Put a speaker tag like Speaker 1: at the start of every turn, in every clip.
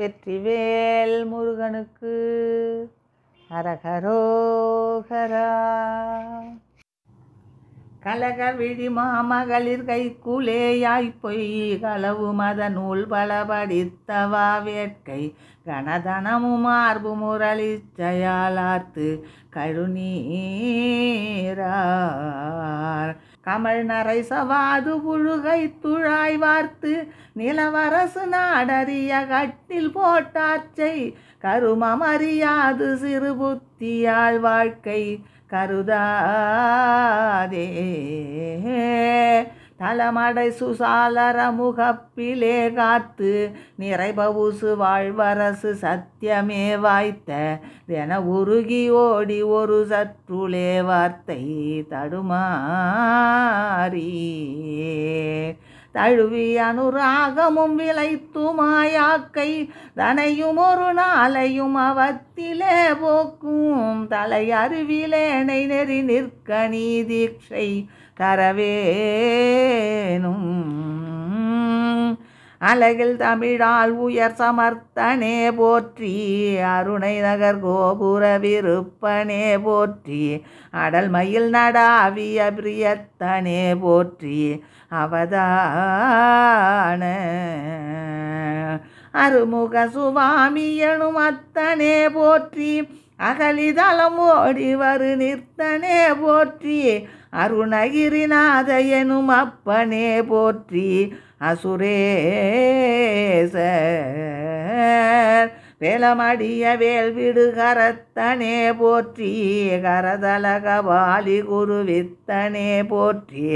Speaker 1: வெற்றிவேல் முருகனுக்கு அரகரோகரா கலக விழி மாமகளிர் கைக்குலேயாய் பொய் களவு மத நூல் பல படித்தவா வேட்கை கணதனமும் மார்பு முரளிச்சையாலார்த்து கழுநீரா கமல் நரை சவாது புழுகை துழாய் வார்த்து நிலவரசு நாடறிய கட்டில் போட்டாச்சை கருமம் அறியாது சிறு புத்தியாள் வாழ்க்கை கருதாதே தலமடை சுசாலர முகப்பிலே காத்து நிறைபவுசு வாழ்வரசு சத்தியமே வாய்த்த தென உருகி ஓடி ஒரு சற்றுளே வார்த்தை தடுமாறி தழுவி அனுராகமும் விளைத்துமாயாக்கை தனையும் ஒரு நாளையும் அவத்திலே போக்கும் தலை அருவிலேனை நெறி நிற்க நீதீட்சை தரவேனும் அழகில் தமிழால் உயர் சமர்த்தனே போற்றி அருணை நகர் கோபுர விருப்பனே போற்றி அடல் மயில் நடாவிய பிரியத்தனே போற்றி அவதான அருமுக சுவாமி எனும் அத்தனே போற்றி அகலிதளம் ஓடிவரு நிற்தனே போற்றி அருணகிரிநாத அப்பனே போற்றி அசுரேச வேலமடிய வேல்விடு கரத்தனே போற்றி கரதலக வாலி குருவித்தனே போற்றி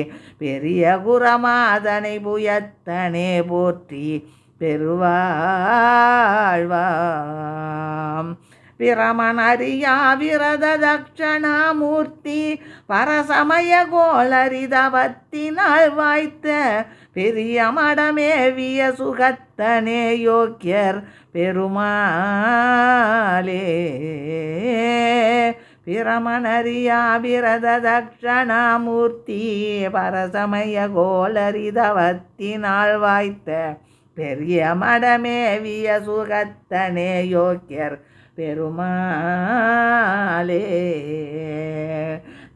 Speaker 1: பெரிய குரமாதனை புயத்தனே போற்றி பெருவாழ்வா ವಿರಮಣರಿಯ விரத தட்சணாமூர்த்தி பரசமய கோளரிதவத்தினால் வாய்த்த பெரிய மடமேவிய சுகத்தனே யோக்கியர் பெருமாளே பிரமணரியா விரத தட்சணாமூர்த்தி பரசமய கோளரிதவத்தினால் வாய்த்த பெரிய மடமேவிய சுகத்தனே யோக்கியர் பெருமாலே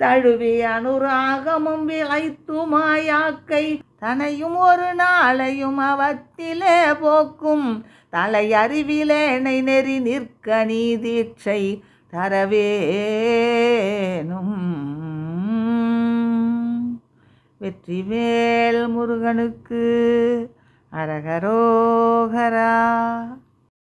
Speaker 1: தழுவி அனுராகமும் விளைத்துமாயாக்கை தனையும் ஒரு நாளையும் அவத்திலே போக்கும் தலையறிவிலேனை நெறி நிற்க நீதீட்சை தரவேனும் வெற்றிவேல் முருகனுக்கு அரகரோகரா